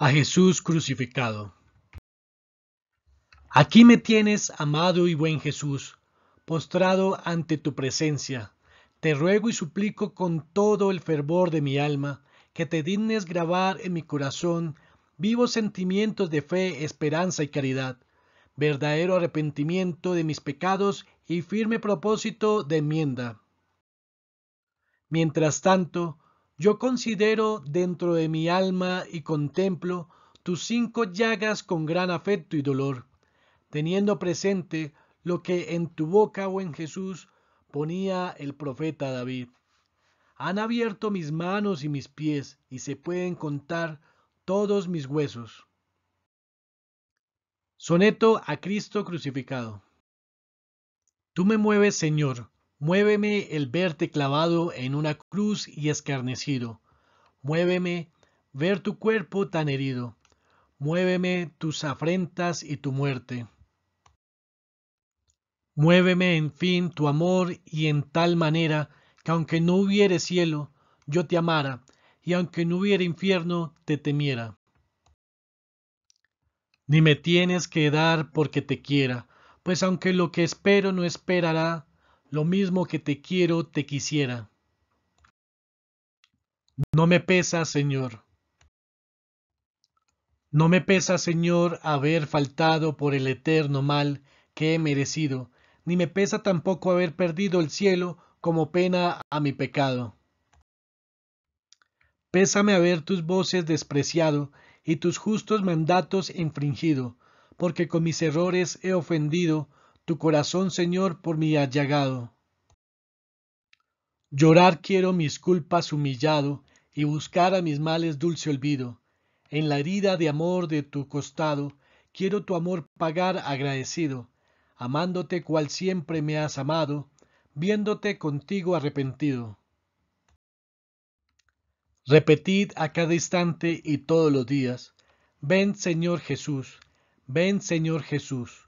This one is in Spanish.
a Jesús crucificado. Aquí me tienes, amado y buen Jesús, postrado ante tu presencia. Te ruego y suplico con todo el fervor de mi alma que te dignes grabar en mi corazón vivos sentimientos de fe, esperanza y caridad, verdadero arrepentimiento de mis pecados y firme propósito de enmienda. Mientras tanto, yo considero dentro de mi alma y contemplo tus cinco llagas con gran afecto y dolor, teniendo presente lo que en tu boca, o oh, en Jesús, ponía el profeta David. Han abierto mis manos y mis pies, y se pueden contar todos mis huesos. Soneto a Cristo crucificado. Tú me mueves, Señor, Muéveme el verte clavado en una cruz y escarnecido. Muéveme ver tu cuerpo tan herido. Muéveme tus afrentas y tu muerte. Muéveme, en fin, tu amor y en tal manera que aunque no hubiere cielo, yo te amara, y aunque no hubiera infierno, te temiera. Ni me tienes que dar porque te quiera, pues aunque lo que espero no esperará, lo mismo que te quiero, te quisiera. No me pesa, Señor. No me pesa, Señor, haber faltado por el eterno mal que he merecido, ni me pesa tampoco haber perdido el cielo como pena a mi pecado. Pésame haber tus voces despreciado y tus justos mandatos infringido, porque con mis errores he ofendido tu corazón, Señor, por mi hallagado. Llorar quiero mis culpas humillado, y buscar a mis males dulce olvido. En la herida de amor de tu costado, quiero tu amor pagar agradecido, amándote cual siempre me has amado, viéndote contigo arrepentido. Repetid a cada instante y todos los días, ven Señor Jesús, ven Señor Jesús.